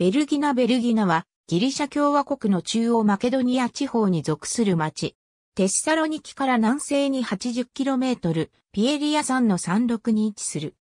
ベルギナ・ベルギナは、ギリシャ共和国の中央マケドニア地方に属する町。テッサロニキから南西に 80km、ピエリア山の山麓に位置する。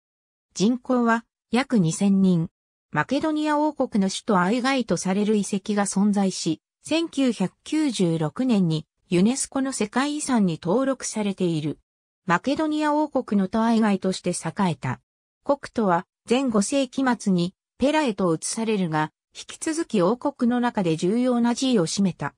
人口は約2000人。マケドニア王国の首都アイガイとされる遺跡が存在し、1996年にユネスコの世界遺産に登録されている。マケドニア王国の都アイガイとして栄えた。国都は前5世紀末にペラへと移されるが、引き続き王国の中で重要な地位を占めた。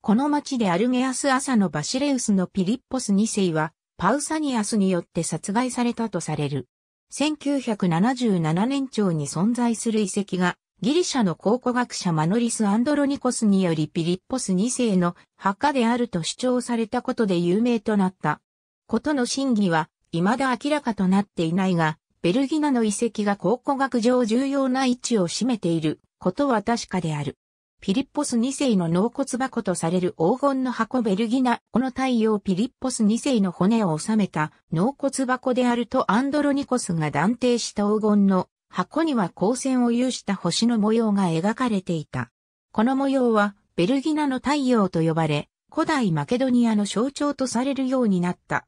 この町でアルゲアス朝のバシレウスのピリッポス2世は、パウサニアスによって殺害されたとされる。1977年長に存在する遺跡が、ギリシャの考古学者マノリス・アンドロニコスによりピリッポス2世の墓であると主張されたことで有名となった。ことの真偽は、未だ明らかとなっていないが、ベルギナの遺跡が考古学上重要な位置を占めていることは確かである。ピリッポス2世の納骨箱とされる黄金の箱ベルギナ、この太陽ピリッポス2世の骨を収めた納骨箱であるとアンドロニコスが断定した黄金の箱には光線を有した星の模様が描かれていた。この模様はベルギナの太陽と呼ばれ、古代マケドニアの象徴とされるようになった。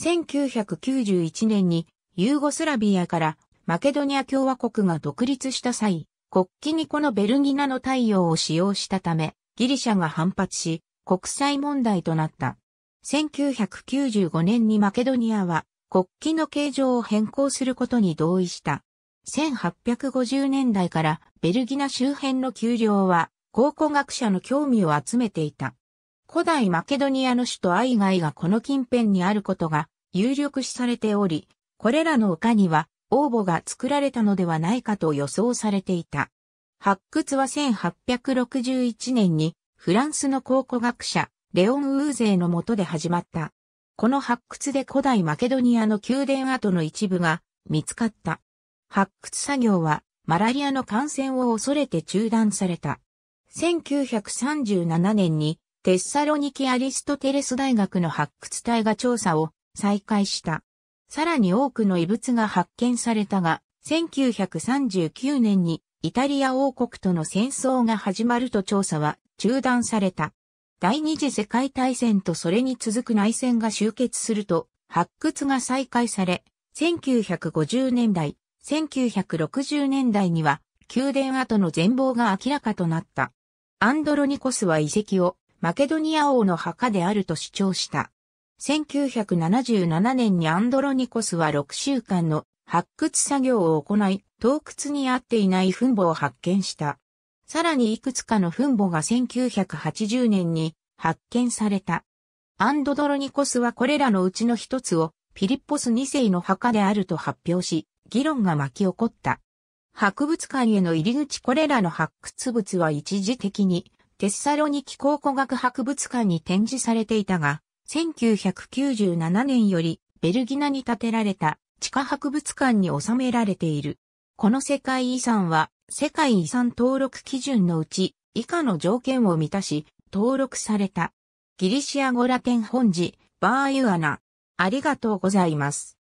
1991年にユーゴスラビアからマケドニア共和国が独立した際、国旗にこのベルギナの太陽を使用したため、ギリシャが反発し、国際問題となった。1995年にマケドニアは国旗の形状を変更することに同意した。1850年代からベルギナ周辺の丘陵は考古学者の興味を集めていた。古代マケドニアの首都アイガイがこの近辺にあることが有力視されており、これらの丘には、王墓が作られたのではないかと予想されていた。発掘は1861年に、フランスの考古学者、レオン・ウーゼーのもとで始まった。この発掘で古代マケドニアの宮殿跡の一部が見つかった。発掘作業はマラリアの感染を恐れて中断された。1937年にテッサロニキアリストテレス大学の発掘隊が調査を再開した。さらに多くの遺物が発見されたが、1939年にイタリア王国との戦争が始まると調査は中断された。第二次世界大戦とそれに続く内戦が終結すると発掘が再開され、1950年代、1960年代には宮殿跡の全貌が明らかとなった。アンドロニコスは遺跡をマケドニア王の墓であると主張した。1977年にアンドロニコスは6週間の発掘作業を行い、洞窟に合っていない墳墓を発見した。さらにいくつかの墳墓が1980年に発見された。アンドドロニコスはこれらのうちの一つをピリッポス2世の墓であると発表し、議論が巻き起こった。博物館への入り口これらの発掘物は一時的にテッサロニキ考古学博物館に展示されていたが、1997年よりベルギナに建てられた地下博物館に収められている。この世界遺産は世界遺産登録基準のうち以下の条件を満たし登録された。ギリシア語ラテン本寺バーユアナ。ありがとうございます。